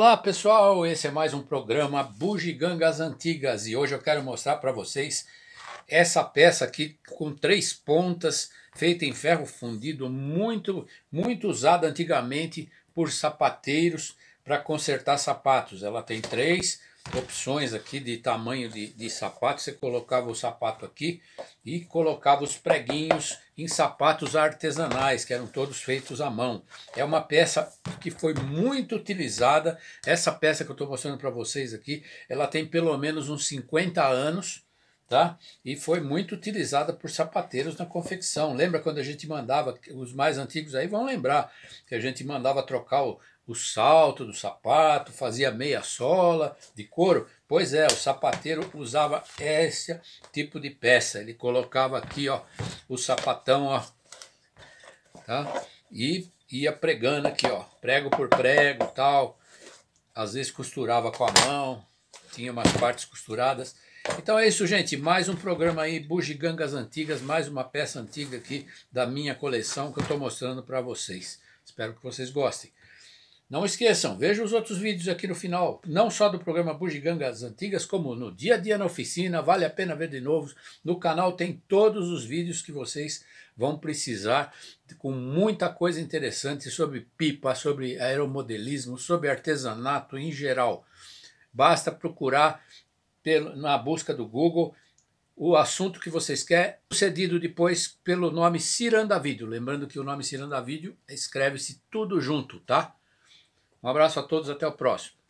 Olá pessoal, esse é mais um programa Bugigangas Antigas e hoje eu quero mostrar para vocês essa peça aqui com três pontas, feita em ferro fundido, muito muito usada antigamente por sapateiros para consertar sapatos. Ela tem três opções aqui de tamanho de, de sapato. Você colocava o sapato aqui e colocava os preguinhos em sapatos artesanais, que eram todos feitos à mão. É uma peça que foi muito utilizada. Essa peça que eu estou mostrando para vocês aqui, ela tem pelo menos uns 50 anos tá? E foi muito utilizada por sapateiros na confecção. Lembra quando a gente mandava, os mais antigos aí vão lembrar, que a gente mandava trocar o, o salto do sapato, fazia meia sola de couro. Pois é, o sapateiro usava esse tipo de peça. Ele colocava aqui, ó, o sapatão, ó, tá? E ia pregando aqui, ó, prego por prego, tal. Às vezes costurava com a mão, tinha umas partes costuradas. Então é isso, gente. Mais um programa aí, Bugigangas Antigas, mais uma peça antiga aqui da minha coleção que eu estou mostrando para vocês. Espero que vocês gostem. Não esqueçam, vejam os outros vídeos aqui no final, não só do programa Bugigangas Antigas, como no dia a dia na oficina, vale a pena ver de novo. No canal tem todos os vídeos que vocês vão precisar, com muita coisa interessante sobre pipa, sobre aeromodelismo, sobre artesanato em geral. Basta procurar pelo, na busca do Google o assunto que vocês querem, sucedido depois pelo nome Ciranda Vídeo. Lembrando que o nome Ciranda Vídeo escreve-se tudo junto, tá? Um abraço a todos, até o próximo.